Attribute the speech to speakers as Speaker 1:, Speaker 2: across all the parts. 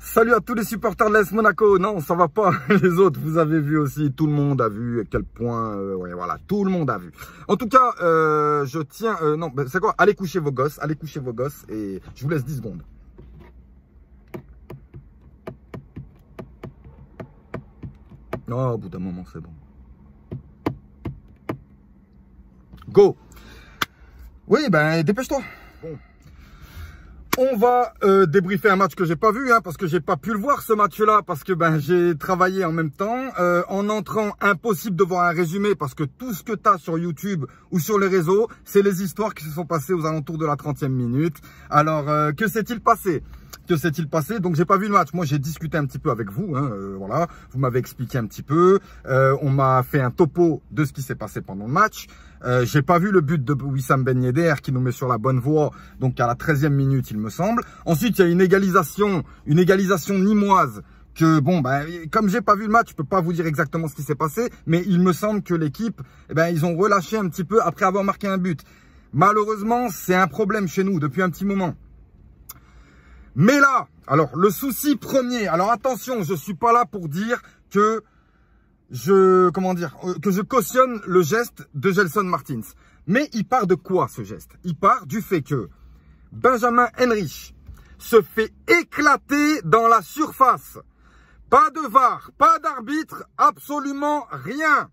Speaker 1: Salut à tous les supporters de Monaco. Non, ça va pas. Les autres, vous avez vu aussi. Tout le monde a vu à quel point. Euh, voilà, tout le monde a vu. En tout cas, euh, je tiens. Euh, non, ben, c'est quoi Allez coucher vos gosses. Allez coucher vos gosses. Et je vous laisse 10 secondes. Non, oh, au bout d'un moment, c'est bon. Go. Oui, ben dépêche-toi. On va euh, débriefer un match que j'ai pas vu, hein, parce que j'ai pas pu le voir ce match-là, parce que ben j'ai travaillé en même temps. Euh, en entrant, impossible de voir un résumé, parce que tout ce que tu as sur YouTube ou sur les réseaux, c'est les histoires qui se sont passées aux alentours de la 30e minute. Alors, euh, que s'est-il passé que s'est-il passé Donc j'ai pas vu le match. Moi j'ai discuté un petit peu avec vous, hein, voilà. Vous m'avez expliqué un petit peu. on m'a fait un topo de ce qui s'est passé pendant le match. Euh, J'ai pas vu le but de Wissam Ben Yedder qui nous met sur la bonne voie, donc à la 13e minute, il me semble. Ensuite, il y a une égalisation, une égalisation nimoise que bon, ben, comme j'ai pas vu le match, je peux pas vous dire exactement ce qui s'est passé, mais il me semble que l'équipe, eh ben, ils ont relâché un petit peu après avoir marqué un but. Malheureusement, c'est un problème chez nous depuis un petit moment. Mais là, alors le souci premier, alors attention, je suis pas là pour dire que je, euh, que je cautionne le geste de Gelson Martins. Mais il part de quoi ce geste Il part du fait que Benjamin Henrich se fait éclater dans la surface. Pas de VAR, pas d'arbitre, absolument rien.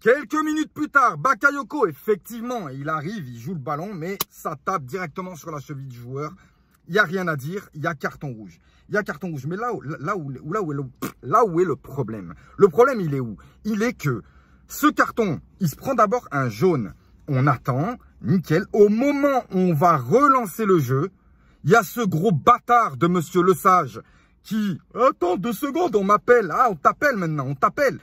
Speaker 1: Quelques minutes plus tard, Bakayoko, effectivement, il arrive, il joue le ballon, mais ça tape directement sur la cheville du joueur. Il n'y a rien à dire, il y a carton rouge il y a carton rouge. Mais là, là, où, là, où est le, là où est le problème Le problème, il est où Il est que ce carton, il se prend d'abord un jaune. On attend, nickel. Au moment où on va relancer le jeu, il y a ce gros bâtard de Monsieur Sage qui, attends deux secondes, on m'appelle. Ah, on t'appelle maintenant, on t'appelle.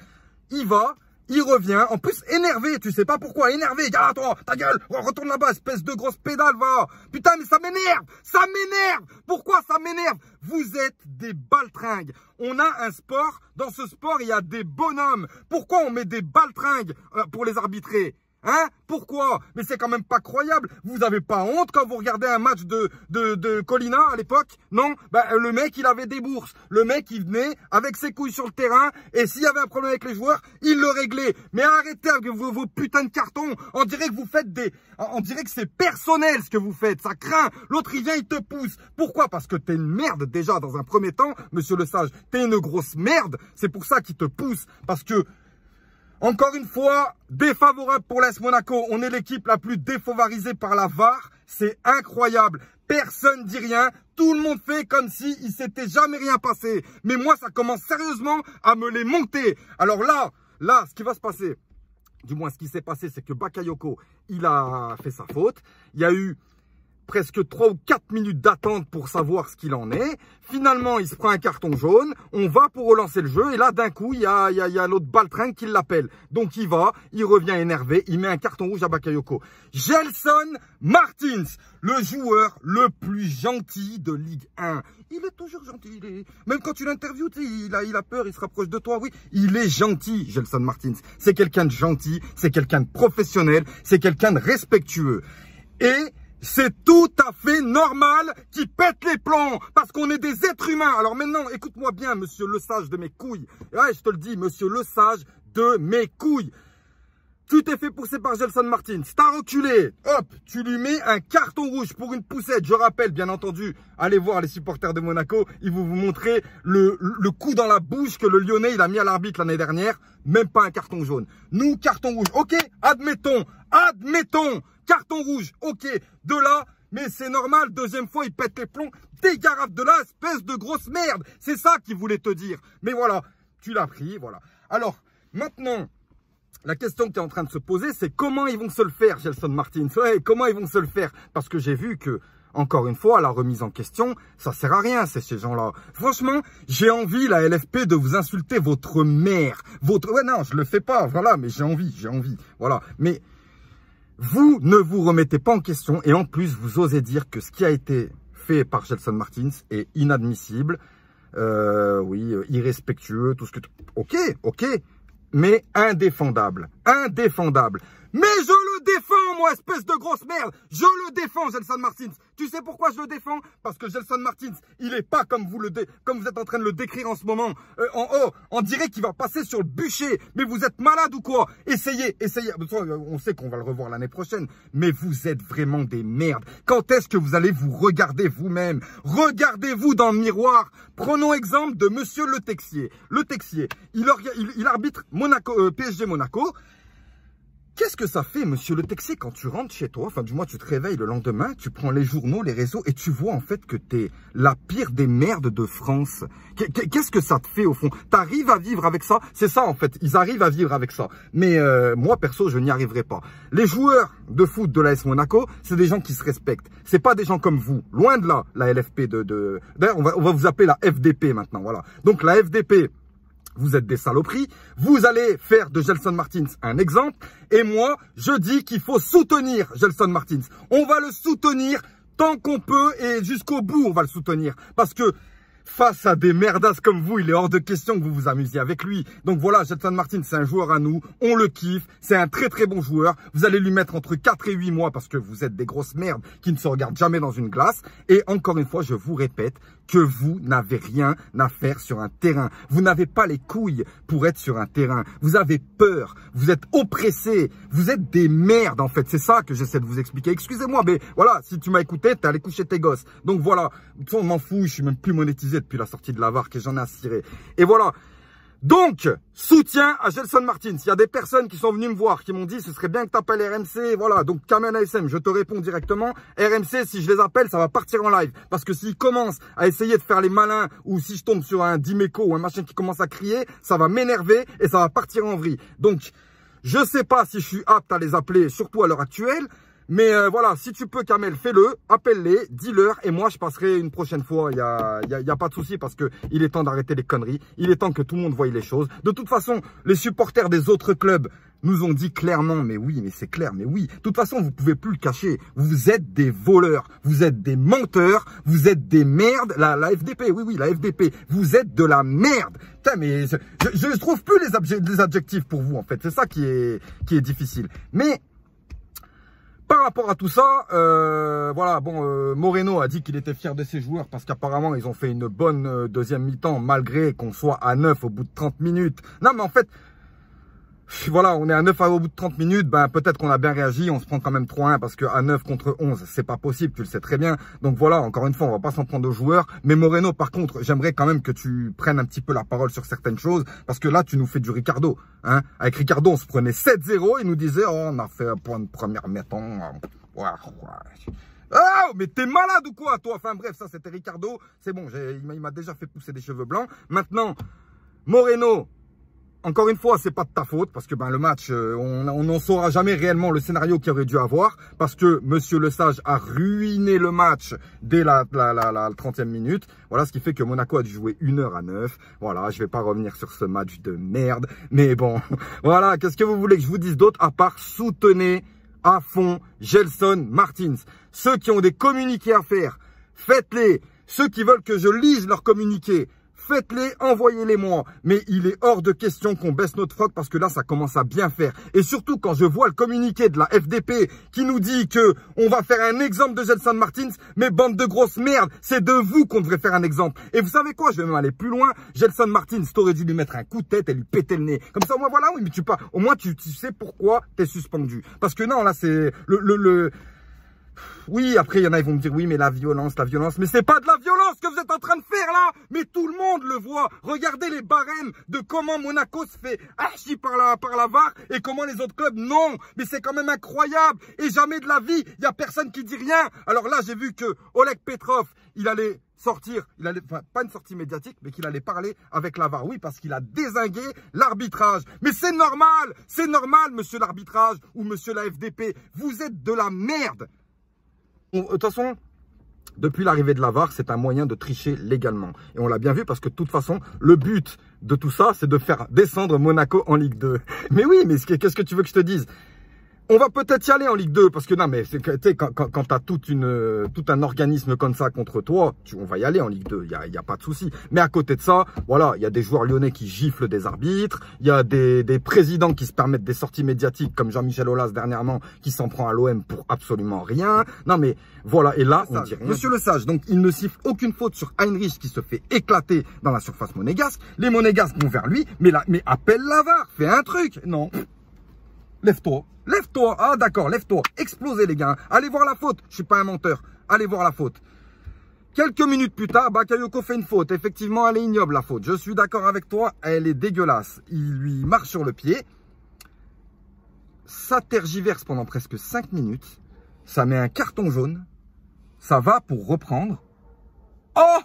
Speaker 1: Il va, il revient, en plus énervé, tu sais pas pourquoi, énervé, ah toi, ta gueule, retourne là-bas, espèce de grosse pédale, va, putain mais ça m'énerve, ça m'énerve, pourquoi ça m'énerve Vous êtes des baltringues, on a un sport, dans ce sport il y a des bonhommes, pourquoi on met des baltringues euh, pour les arbitrer Hein Pourquoi Mais c'est quand même pas croyable. Vous avez pas honte quand vous regardez un match de, de, de Colina à l'époque Non ben, Le mec, il avait des bourses. Le mec, il venait avec ses couilles sur le terrain et s'il y avait un problème avec les joueurs, il le réglait. Mais arrêtez avec vos, putains de cartons. On dirait que vous faites des... On dirait que c'est personnel ce que vous faites. Ça craint. L'autre, il vient, il te pousse. Pourquoi Parce que t'es une merde déjà dans un premier temps, monsieur le sage. T'es une grosse merde. C'est pour ça qu'il te pousse. Parce que... Encore une fois, défavorable pour l'Est Monaco. On est l'équipe la plus défavorisée par la VAR. C'est incroyable. Personne dit rien. Tout le monde fait comme si il s'était jamais rien passé. Mais moi, ça commence sérieusement à me les monter. Alors là, là, ce qui va se passer, du moins ce qui s'est passé, c'est que Bakayoko, il a fait sa faute. Il y a eu presque 3 ou 4 minutes d'attente pour savoir ce qu'il en est. Finalement, il se prend un carton jaune, on va pour relancer le jeu, et là, d'un coup, il y a, l'autre qui l'appelle. Donc, il va, il revient énervé, il met un carton rouge à Bakayoko. Gelson Martins, le joueur le plus gentil de Ligue 1. Il est toujours gentil, même quand tu l'interviews, il a, il a peur, il se rapproche de toi, oui. Il est gentil, Gelson Martins. C'est quelqu'un de gentil, c'est quelqu'un de professionnel, c'est quelqu'un de respectueux. Et c'est tout à fait normal qu'ils pètent les plombs parce qu'on est des êtres humains. Alors maintenant, écoute-moi bien, monsieur le sage de mes couilles. Ouais, je te le dis, monsieur le sage de mes couilles. Tu t'es fait pousser par Gelson Martin. Star reculé. Hop, tu lui mets un carton rouge pour une poussette. Je rappelle, bien entendu, allez voir les supporters de Monaco. Ils vont vous montrer le, le coup dans la bouche que le Lyonnais il a mis à l'arbitre l'année dernière. Même pas un carton jaune. Nous, carton rouge. Ok, admettons. Admettons. Carton rouge. Ok. De là, mais c'est normal, deuxième fois, il pète les plombs. Dégarave de là, espèce de grosse merde. C'est ça qu'il voulait te dire. Mais voilà, tu l'as pris, voilà. Alors, maintenant, la question que tu es en train de se poser, c'est comment ils vont se le faire, Gelson Martins ouais, Comment ils vont se le faire Parce que j'ai vu que, encore une fois, la remise en question, ça sert à rien, c'est ces gens-là. Franchement, j'ai envie, la LFP, de vous insulter votre mère. Votre... Ouais, non, je le fais pas, voilà, mais j'ai envie, j'ai envie. Voilà, mais vous ne vous remettez pas en question. Et en plus, vous osez dire que ce qui a été fait par Gelson Martins est inadmissible. Euh, oui, euh, irrespectueux, tout ce que... Ok, ok, mais indéfendable. Indéfendable. Mais je le défends, moi, espèce de grosse merde. Je le défends, Gelson Martins. Tu sais pourquoi je le défends Parce que Gelson Martins, il est pas comme vous le comme vous êtes en train de le décrire en ce moment. Euh, en haut, on dirait qu'il va passer sur le bûcher. Mais vous êtes malade ou quoi Essayez, essayez. Euh, on sait qu'on va le revoir l'année prochaine. Mais vous êtes vraiment des merdes. Quand est-ce que vous allez vous regarder vous-même Regardez-vous dans le miroir. Prenons exemple de Monsieur Le Texier. Le Texier, il, arbitre Monaco, euh, PSG Monaco. Qu'est-ce que ça fait, monsieur le Texé, quand tu rentres chez toi, enfin du moins tu te réveilles le lendemain, tu prends les journaux, les réseaux et tu vois en fait que t'es la pire des merdes de France. Qu'est-ce que ça te fait au fond T'arrives à vivre avec ça C'est ça en fait, ils arrivent à vivre avec ça. Mais euh, moi perso, je n'y arriverai pas. Les joueurs de foot de l'AS Monaco, c'est des gens qui se respectent. C'est pas des gens comme vous, loin de là, la LFP de... D'ailleurs, on, va, on va vous appeler la FDP maintenant, voilà. Donc la FDP, vous êtes des saloperies. Vous allez faire de Gelson Martins un exemple. Et moi, je dis qu'il faut soutenir Gelson Martins. On va le soutenir tant qu'on peut et jusqu'au bout, on va le soutenir. Parce que face à des merdasses comme vous, il est hors de question que vous vous amusiez avec lui. Donc voilà, Gelson Martins, c'est un joueur à nous, on le kiffe, c'est un très très bon joueur. Vous allez lui mettre entre 4 et 8 mois parce que vous êtes des grosses merdes qui ne se regardent jamais dans une glace. Et encore une fois, je vous répète, que vous n'avez rien à faire sur un terrain. Vous n'avez pas les couilles pour être sur un terrain. Vous avez peur, vous êtes oppressé, vous êtes des merdes en fait. C'est ça que j'essaie de vous expliquer. Excusez-moi, mais voilà, si tu m'as écouté, t'es allé coucher tes gosses. Donc voilà, on m'en fout, je suis même plus monétisé depuis la sortie de la VAR que j'en ai à Et voilà, donc, soutien à Gelson Martins. Il y a des personnes qui sont venues me voir, qui m'ont dit ce serait bien que tu appelles RMC, voilà, donc Kamen ASM, je te réponds directement. RMC, si je les appelle, ça va partir en live. Parce que s'ils commencent à essayer de faire les malins, ou si je tombe sur un Dimeco ou un machin qui commence à crier, ça va m'énerver et ça va partir en vrille. Donc, je sais pas si je suis apte à les appeler, surtout à l'heure actuelle. Mais euh, voilà, si tu peux, Kamel, fais-le, appelle-les, dis-leur, et moi, je passerai une prochaine fois. Il n'y a, y y a, pas de souci, parce que il est temps d'arrêter les conneries. Il est temps que tout le monde voie les choses. De toute façon, les supporters des autres clubs nous ont dit clairement, mais oui, mais c'est clair, mais oui. De toute façon, vous pouvez plus le cacher. Vous êtes des voleurs, vous êtes des menteurs, vous êtes des merdes. La, la FDP, oui, oui, la FDP, vous êtes de la merde. Putain, mais je, ne trouve plus les, les adjectifs pour vous, en fait. C'est ça qui est, qui est difficile. Mais... Par rapport à tout ça, euh, voilà, bon, euh, Moreno a dit qu'il était fier de ses joueurs parce qu'apparemment ils ont fait une bonne euh, deuxième mi-temps malgré qu'on soit à neuf au bout de 30 minutes. Non mais en fait, voilà, on est à 9 à, au bout de 30 minutes, ben peut-être qu'on a bien réagi, on se prend quand même 3-1 parce que à 9 contre 11, c'est pas possible, tu le sais très bien. Donc voilà, encore une fois, on va pas s'en prendre aux joueurs. Mais Moreno, par contre, j'aimerais quand même que tu prennes un petit peu la parole sur certaines choses parce que là, tu nous fais du Ricardo. Hein. Avec Ricardo, on se prenait 7-0, il nous disait, oh, on a fait un point de première mettons. Oh, mais t'es malade ou quoi, toi Enfin bref, ça c'était Ricardo. C'est bon, il m'a déjà fait pousser des cheveux blancs. Maintenant, Moreno, encore une fois, n'est pas de ta faute parce que ben, le match, euh, on n'en saura jamais réellement le scénario qu'il aurait dû avoir parce que Monsieur Le Sage a ruiné le match dès la, 30e minute. Voilà ce qui fait que Monaco a dû jouer 1 heure à 9. Voilà, je ne vais pas revenir sur ce match de merde. Mais bon, voilà, qu'est-ce que vous voulez que je vous dise d'autre à part soutenez à fond Gelson Martins. Ceux qui ont des communiqués à faire, faites-les. Ceux qui veulent que je lise leurs communiqués, faites-les, envoyez-les moi. Mais il est hors de question qu'on baisse notre froc parce que là, ça commence à bien faire. Et surtout, quand je vois le communiqué de la FDP qui nous dit que on va faire un exemple de Gelson Martins, mais bande de grosses merdes, c'est de vous qu'on devrait faire un exemple. Et vous savez quoi Je vais même aller plus loin. Gelson Martins, t'aurais dû lui mettre un coup de tête et lui péter le nez. Comme ça, moi voilà, oui, mais tu pas. Au moins, tu, sais pourquoi t'es suspendu. Parce que non, là, c'est le, le oui, après, il y en a, ils vont me dire, oui, mais la violence, la violence. Mais c'est pas de la violence que vous êtes en train de faire, là Mais tout le monde le voit. Regardez les barèmes de comment Monaco se fait archi par la, par VAR et comment les autres clubs, non Mais c'est quand même incroyable Et jamais de la vie, il n'y a personne qui dit rien Alors là, j'ai vu que Oleg Petrov, il allait sortir, il allait, enfin, pas une sortie médiatique, mais qu'il allait parler avec la VAR. Oui, parce qu'il a désingué l'arbitrage. Mais c'est normal, c'est normal, monsieur l'arbitrage ou monsieur la FDP. Vous êtes de la merde euh, de toute façon, depuis l'arrivée de Lavar, c'est un moyen de tricher légalement. Et on l'a bien vu parce que de toute façon, le but de tout ça, c'est de faire descendre Monaco en Ligue 2. Mais oui, mais qu'est-ce que tu veux que je te dise on va peut-être y aller en Ligue 2 parce que non mais c'est quand, quand, quand t'as toute une tout un organisme comme ça contre toi, tu, on va y aller en Ligue 2, il y a, y a, pas de souci. Mais à côté de ça, voilà, il y a des joueurs lyonnais qui giflent des arbitres, il y a des, des, présidents qui se permettent des sorties médiatiques comme Jean-Michel Aulas dernièrement qui s'en prend à l'OM pour absolument rien. Non mais voilà et là on dit rien. Monsieur Le Sage, donc il ne siffle aucune faute sur Heinrich qui se fait éclater dans la surface monégasque. Les monégasques vont vers lui, mais là mais appelle l'avare, fais un truc. Non, Lève-toi. Lève-toi. Ah, d'accord, lève-toi. Explosez, les gars. Allez voir la faute. Je suis pas un menteur. Allez voir la faute. Quelques minutes plus tard, Bakayoko fait une faute. Effectivement, elle est ignoble, la faute. Je suis d'accord avec toi. Elle est dégueulasse. Il lui marche sur le pied. Ça tergiverse pendant presque 5 minutes. Ça met un carton jaune. Ça va pour reprendre. Oh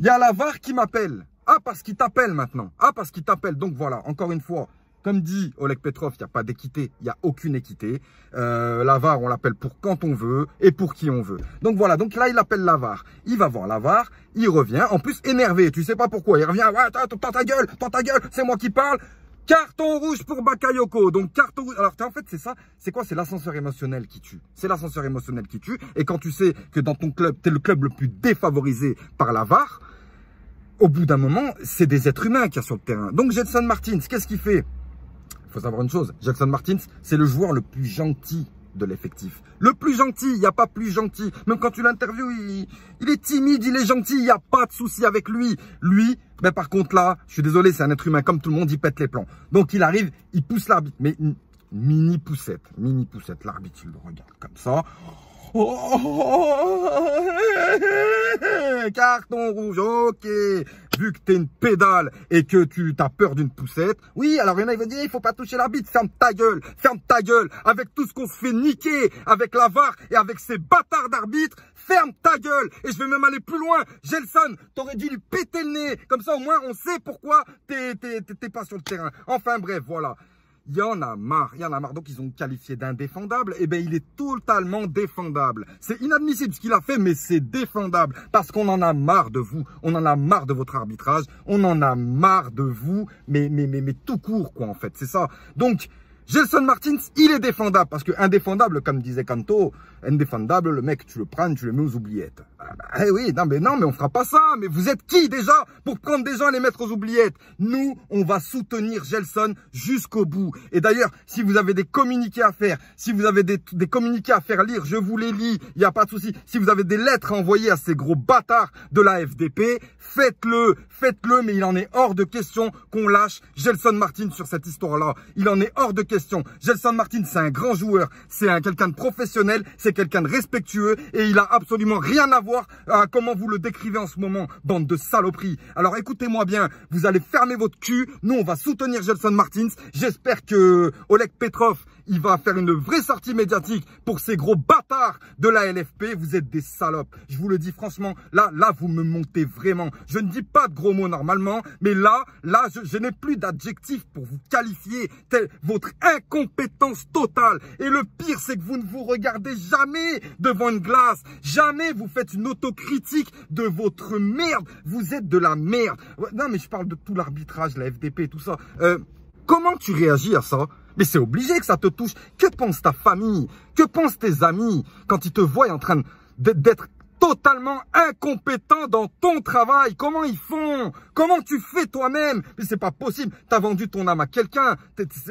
Speaker 1: Il y a la VAR qui m'appelle. Ah, parce qu'il t'appelle maintenant. Ah, parce qu'il t'appelle. Donc voilà, encore une fois, comme dit Oleg Petrov, il n'y a pas d'équité, il n'y a aucune équité. Euh, l'avare, on l'appelle pour quand on veut et pour qui on veut. Donc voilà, donc là, il appelle l'avare. Il va voir l'avare, il revient, en plus énervé, tu sais pas pourquoi. Il revient, ouais, ta gueule, tends ta gueule, c'est moi qui parle. Carton rouge pour Bakayoko. Donc carton rouge. Alors en fait c'est ça, c'est quoi C'est l'ascenseur émotionnel qui tue. C'est l'ascenseur émotionnel qui tue. Et quand tu sais que dans ton club, tu le club le plus défavorisé par l'avare, au bout d'un moment, c'est des êtres humains qui sont sur le terrain. Donc Jetson Martins, qu'est-ce qu'il fait il faut savoir une chose, Jackson Martins, c'est le joueur le plus gentil de l'effectif. Le plus gentil, il n'y a pas plus gentil. Même quand tu l'interviews, il, est timide, il est gentil, il n'y a pas de souci avec lui. Lui, ben par contre là, je suis désolé, c'est un être humain comme tout le monde, il pète les plans. Donc il arrive, il pousse l'arbitre, mais mini poussette, mini poussette. L'arbitre, il le regarde comme ça. Carton rouge, ok vu que t'es une pédale et que tu t'as peur d'une poussette. Oui, alors il y dire, il faut pas toucher l'arbitre, ferme ta gueule, ferme ta gueule, avec tout ce qu'on se fait niquer, avec la VAR et avec ces bâtards d'arbitres, ferme ta gueule. Et je vais même aller plus loin. Gelson, t'aurais dû lui péter le nez. Comme ça, au moins, on sait pourquoi t'es pas sur le terrain. Enfin, bref, voilà. Il y en a marre, il y en a marre. Donc ils ont qualifié d'indéfendable. Eh bien, il est totalement défendable. C'est inadmissible ce qu'il a fait, mais c'est défendable. Parce qu'on en a marre de vous. On en a marre de votre arbitrage. On en a marre de vous. Mais, mais, mais, mais tout court, quoi, en fait. C'est ça. Donc, Gelson Martins, il est défendable. Parce que indéfendable, comme disait Canto, indéfendable, le mec, tu le prends, tu le mets aux oubliettes. Ah, eh oui, non mais non, mais on fera pas ça. Mais vous êtes qui déjà pour prendre des gens et les mettre aux oubliettes Nous, on va soutenir Gelson jusqu'au bout. Et d'ailleurs, si vous avez des communiqués à faire, si vous avez des, communiqués à faire lire, je vous les lis, il n'y a pas de souci. Si vous avez des lettres à envoyer à ces gros bâtards de la FDP, faites-le, faites-le. Mais il en est hors de question qu'on lâche Gelson Martins sur cette histoire-là. Il en est hors de question Gelson Martin, c'est un grand joueur, c'est un, quelqu'un de professionnel, c'est quelqu'un de respectueux et il a absolument rien à voir à comment vous le décrivez en ce moment, bande de saloperies. Alors écoutez-moi bien, vous allez fermer votre cul, nous on va soutenir Gelson Martins, j'espère que Oleg Petrov, il va faire une vraie sortie médiatique pour ces gros bâtards de la LFP, vous êtes des salopes. Je vous le dis franchement, là, là vous me montez vraiment. Je ne dis pas de gros mots normalement, mais là, là je, n'ai plus d'adjectif pour vous qualifier tel votre incompétence totale. Et le pire, c'est que vous ne vous regardez jamais devant une glace. Jamais vous faites une autocritique de votre merde. Vous êtes de la merde. Non, mais je parle de tout l'arbitrage, la FDP tout ça. Euh, comment tu réagis à ça mais c'est obligé que ça te touche. Que pense ta famille Que pensent tes amis quand ils te voient en train d'être totalement incompétent dans ton travail. Comment ils font Comment tu fais toi-même Mais c'est pas possible. Tu as vendu ton âme à quelqu'un.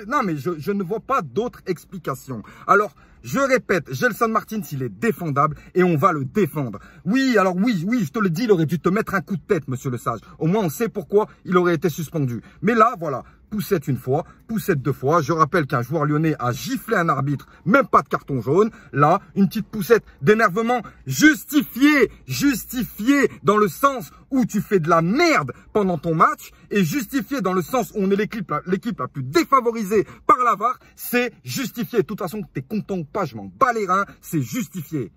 Speaker 1: Non, mais je, je, ne vois pas d'autre explication. Alors, je répète, Gelson Martins, il est défendable et on va le défendre. Oui, alors oui, oui, je te le dis, il aurait dû te mettre un coup de tête, monsieur le sage. Au moins, on sait pourquoi il aurait été suspendu. Mais là, voilà, poussette une fois, poussette deux fois. Je rappelle qu'un joueur lyonnais a giflé un arbitre, même pas de carton jaune. Là, une petite poussette d'énervement justifiée, justifiée dans le sens où tu fais de la merde pendant ton match et justifiée dans le sens où on est l'équipe la, la plus défavorisée par la c'est justifié. De toute façon, que t'es content ou pas, je m'en bats les reins, c'est justifié.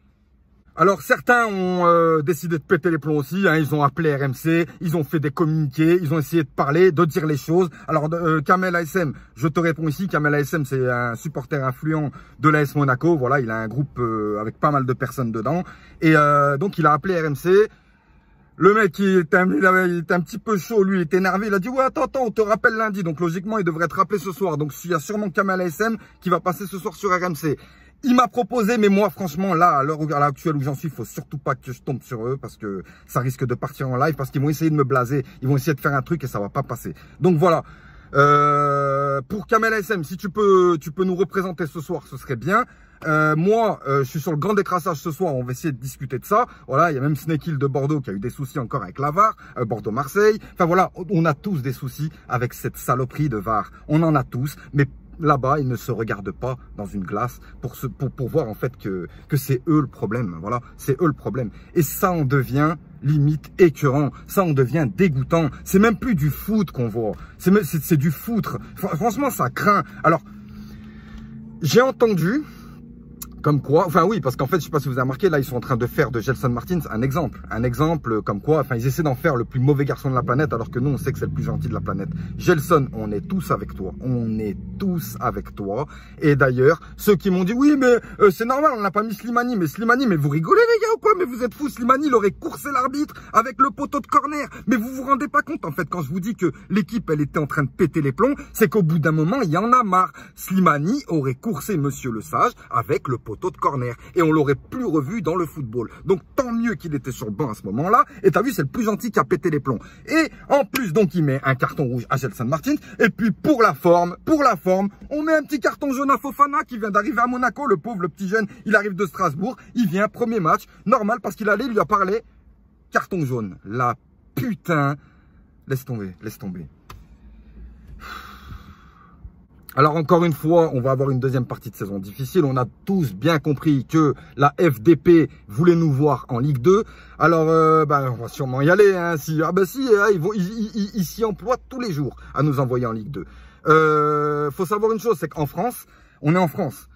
Speaker 1: Alors certains ont euh, décidé de péter les plombs aussi, hein. ils ont appelé RMC, ils ont fait des communiqués, ils ont essayé de parler, de dire les choses. Alors euh, Kamel ASM, je te réponds ici, Kamel ASM c'est un supporter influent de l'AS Monaco, voilà, il a un groupe euh, avec pas mal de personnes dedans. Et donc il a appelé RMC, le mec, il était, un, petit peu chaud, lui, il était énervé. Il a dit, ouais, attends, attends, on te rappelle lundi. Donc, logiquement, il devrait être rappelé ce soir. Donc, il y a sûrement Kamel ASM qui va passer ce soir sur RMC. Il m'a proposé, mais moi, franchement, là, à l'heure actuelle où j'en suis, faut surtout pas que je tombe sur eux parce que ça risque de partir en live parce qu'ils vont essayer de me blaser. Ils vont essayer de faire un truc et ça va pas passer. Donc voilà. Euh, pour Kamel SM, si tu peux, tu peux nous représenter ce soir, ce serait bien. Euh, moi, euh, je suis sur le grand décrassage ce soir. On va essayer de discuter de ça. Voilà, il y a même Snake Hill de Bordeaux qui a eu des soucis encore avec la VAR, Bordeaux-Marseille. Enfin voilà, on a tous des soucis avec cette saloperie de VAR. On en a tous, mais là-bas, ils ne se regardent pas dans une glace pour, pour, pour voir en fait que, que c'est eux le problème. Voilà, c'est eux le problème. Et ça en devient limite écœurant. Ça en devient dégoûtant. C'est même plus du foot qu'on voit. C'est du foutre. Franchement, ça craint. Alors, j'ai entendu, comme quoi, enfin oui, parce qu'en fait, je sais pas si vous avez remarqué, là, ils sont en train de faire de Gelson Martins un exemple. Un exemple euh, comme quoi, enfin, ils essaient d'en faire le plus mauvais garçon de la planète, alors que nous, on sait que c'est le plus gentil de la planète. Gelson, on est tous avec toi. On est tous avec toi. Et d'ailleurs, ceux qui m'ont dit, oui, mais euh, c'est normal, on n'a pas mis Slimani. Mais Slimani, mais vous rigolez, les gars, ou quoi Mais vous êtes fous, Slimani, il aurait coursé l'arbitre avec le poteau de corner. Mais vous vous rendez pas compte, en fait, quand je vous dis que l'équipe, elle était en train de péter les plombs, c'est qu'au bout d'un moment, il y en a marre. Slimani aurait coursé Monsieur Le Sage avec le poteau taux de corner. Et on l'aurait plus revu dans le football. Donc tant mieux qu'il était sur le banc à ce moment-là. Et t'as vu, c'est le plus gentil qui a pété les plombs. Et en plus, donc, il met un carton rouge à Gelson martin Et puis pour la forme, pour la forme, on met un petit carton jaune à Fofana qui vient d'arriver à Monaco. Le pauvre, le petit jeune, il arrive de Strasbourg. Il vient, premier match, normal parce qu'il allait, il lui a parlé. Carton jaune. La putain. Laisse tomber, laisse tomber. Alors encore une fois, on va avoir une deuxième partie de saison difficile. On a tous bien compris que la FDP voulait nous voir en Ligue 2. Alors euh, ben, on va sûrement y aller. Hein, ah ben si, hein, ils s'y ils, emploient tous les jours à nous envoyer en Ligue 2. Euh, faut savoir une chose, c'est qu'en France, on est en France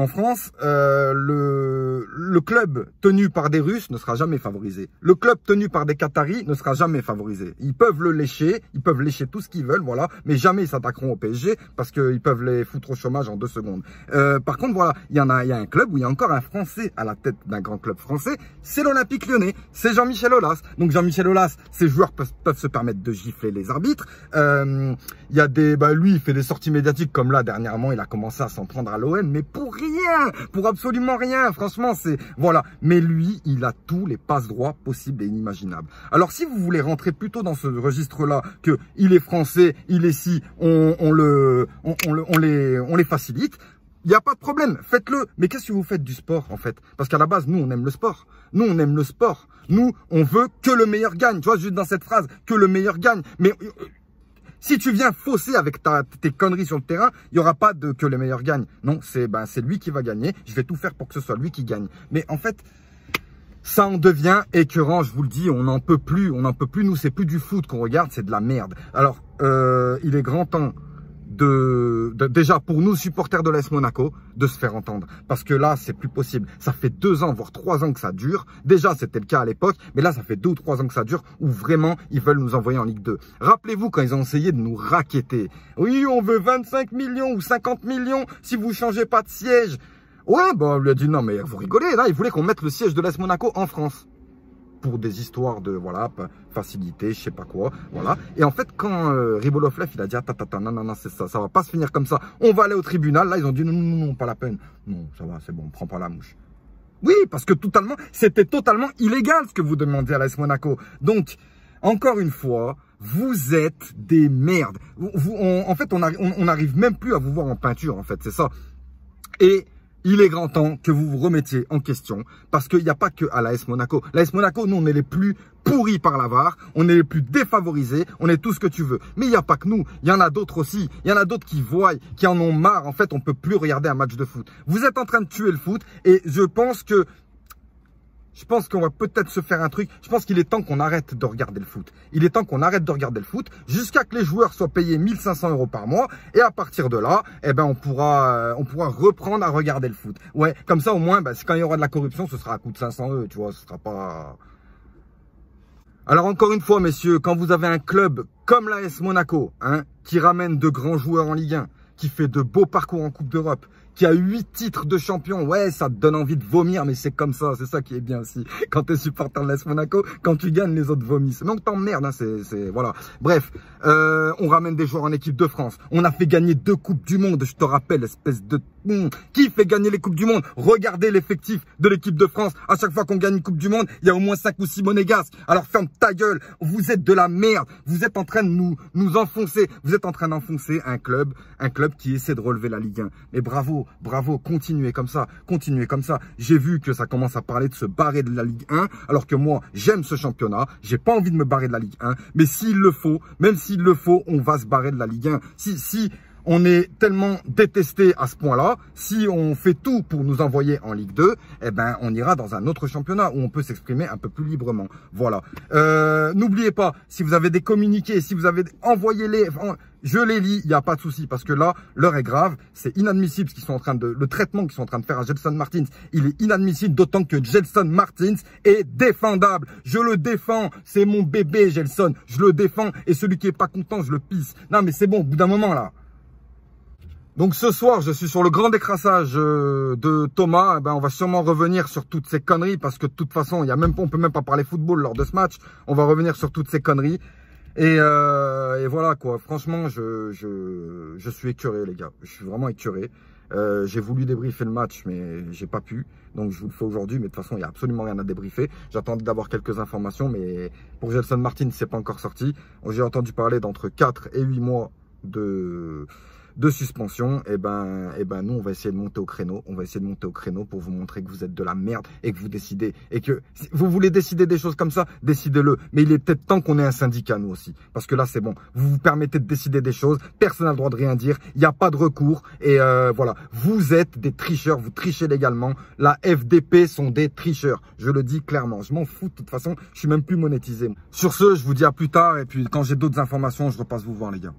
Speaker 1: en France, euh, le, le, club tenu par des Russes ne sera jamais favorisé. Le club tenu par des Qataris ne sera jamais favorisé. Ils peuvent le lécher, ils peuvent lécher tout ce qu'ils veulent, voilà, mais jamais ils s'attaqueront au PSG parce qu'ils peuvent les foutre au chômage en deux secondes. Euh, par contre, voilà, il y en a, il y a un club où il y a encore un Français à la tête d'un grand club français, c'est l'Olympique Lyonnais, c'est Jean-Michel Aulas. Donc Jean-Michel Aulas, ses joueurs peuvent, se permettre de gifler les arbitres. Euh, il y a des, bah lui, il fait des sorties médiatiques comme là dernièrement, il a commencé à s'en prendre à l'OM, mais pourri pour absolument rien. Franchement, c'est voilà. Mais lui, il a tous les passe-droits possibles et inimaginables. Alors, si vous voulez rentrer plutôt dans ce registre-là, que il est français, il est si, on, le, on, les, on les facilite. Il n'y a pas de problème, faites-le. Mais qu'est-ce que vous faites du sport, en fait Parce qu'à la base, nous, on aime le sport. Nous, on aime le sport. Nous, on veut que le meilleur gagne. Tu vois, juste dans cette phrase, que le meilleur gagne. Mais euh, si tu viens fausser avec tes conneries sur le terrain, il n'y aura pas de que les meilleurs gagnent. Non, c'est ben, lui qui va gagner. Je vais tout faire pour que ce soit lui qui gagne. Mais en fait, ça en devient écœurant, je vous le dis, on n'en peut plus, on n'en peut plus, nous c'est plus du foot qu'on regarde, c'est de la merde. Alors, euh, il est grand temps de, déjà pour nous supporters de l'AS Monaco de se faire entendre parce que là c'est plus possible ça fait deux ans voire trois ans que ça dure déjà c'était le cas à l'époque mais là ça fait deux ou trois ans que ça dure où vraiment ils veulent nous envoyer en Ligue 2 rappelez-vous quand ils ont essayé de nous raqueter oui on veut 25 millions ou 50 millions si vous changez pas de siège ouais bah on lui a dit non mais vous rigolez là il voulaient qu'on mette le siège de l'AS Monaco en France pour des histoires de voilà facilité, je sais pas quoi, voilà. Et en fait, quand euh, Ribolovlev il a dit ah, tata, non non non c'est ça, ça va pas se finir comme ça. On va aller au tribunal. Là ils ont dit non non non pas la peine, non ça va c'est bon, prends pas la mouche. Oui parce que totalement c'était totalement illégal ce que vous demandiez à l'AS Monaco. Donc encore une fois, vous êtes des merdes. Vous, vous, en fait, on n'arrive on, même plus à vous voir en peinture, en fait, c'est ça. Et il est grand temps que vous vous remettiez en question parce qu'il n'y a pas que à l'AS Monaco. L'AS Monaco, nous, on est les plus pourris par la on est les plus défavorisés, on est tout ce que tu veux. Mais il n'y a pas que nous, il y en a d'autres aussi. Il y en a d'autres qui voient, qui en ont marre. En fait, on peut plus regarder un match de foot. Vous êtes en train de tuer le foot et je pense que je pense qu'on va peut-être se faire un truc. Je pense qu'il est temps qu'on arrête de regarder le foot. Il est temps qu'on arrête de regarder le foot jusqu'à que les joueurs soient payés 1500 euros par mois. Et à partir de là, eh ben, on pourra, euh, on pourra reprendre à regarder le foot. Ouais, comme ça, au moins, bah, quand il y aura de la corruption, ce sera à coût de 500 euros, tu vois. Ce sera pas... Alors encore une fois, messieurs, quand vous avez un club comme l'AS Monaco, hein, qui ramène de grands joueurs en Ligue 1, qui fait de beaux parcours en Coupe d'Europe, qui a huit titres de champion. Ouais, ça te donne envie de vomir, mais c'est comme ça. C'est ça qui est bien aussi. Quand t'es supporter de l'AS Monaco, quand tu gagnes, les autres vomissent. Mais on t'emmerde, hein, c'est, voilà. Bref, euh, on ramène des joueurs en équipe de France. On a fait gagner deux coupes du monde, je te rappelle, espèce de qui fait gagner les Coupes du Monde Regardez l'effectif de l'équipe de France. À chaque fois qu'on gagne une Coupe du Monde, il y a au moins 5 ou 6 monégasques. Alors ferme ta gueule, vous êtes de la merde. Vous êtes en train de nous, nous enfoncer. Vous êtes en train d'enfoncer un club, un club qui essaie de relever la Ligue 1. Mais bravo, bravo, continuez comme ça, continuez comme ça. J'ai vu que ça commence à parler de se barrer de la Ligue 1, alors que moi, j'aime ce championnat. J'ai pas envie de me barrer de la Ligue 1. Mais s'il le faut, même s'il le faut, on va se barrer de la Ligue 1. Si, si, on est tellement détesté à ce point-là, si on fait tout pour nous envoyer en Ligue 2, eh ben, on ira dans un autre championnat où on peut s'exprimer un peu plus librement. Voilà. Euh, n'oubliez pas, si vous avez des communiqués, si vous avez envoyé les je les lis, il n'y a pas de souci parce que là, l'heure est grave, c'est inadmissible ce qu'ils sont en train de le traitement qu'ils sont en train de faire à Gelson Martins. Il est inadmissible d'autant que Gelson Martins est défendable. Je le défends, c'est mon bébé Gelson, je le défends et celui qui est pas content, je le pisse. Non mais c'est bon, au bout d'un moment là. Donc ce soir, je suis sur le grand décrassage euh, de Thomas. Eh ben, on va sûrement revenir sur toutes ces conneries parce que de toute façon, il y a même, on peut même pas parler football lors de ce match. On va revenir sur toutes ces conneries. Et, euh, voilà quoi. Franchement, je, je, suis écœuré les gars. Je suis vraiment écœuré. Euh, j'ai voulu débriefer le match, mais j'ai pas pu. Donc je vous le fais aujourd'hui, mais de toute façon, il n'y a absolument rien à débriefer. J'attendais d'avoir quelques informations, mais pour Gelson Martin, c'est pas encore sorti. J'ai entendu parler d'entre 4 et 8 mois de de suspension, et eh ben, eh ben nous, on va essayer de monter au créneau. On va essayer de monter au créneau pour vous montrer que vous êtes de la merde et que vous décidez. Et que vous voulez décider des choses comme ça, décidez-le. Mais il est peut-être temps qu'on ait un syndicat, nous aussi. Parce que là, c'est bon. Vous vous permettez de décider des choses. Personne n'a le droit de rien dire. Il n'y a pas de recours. Et euh, voilà, vous êtes des tricheurs. Vous trichez légalement. La FDP sont des tricheurs. Je le dis clairement. Je m'en fous. De toute façon, je suis même plus monétisé. Sur ce, je vous dis à plus tard. Et puis, quand j'ai d'autres informations, je repasse vous voir, les gars.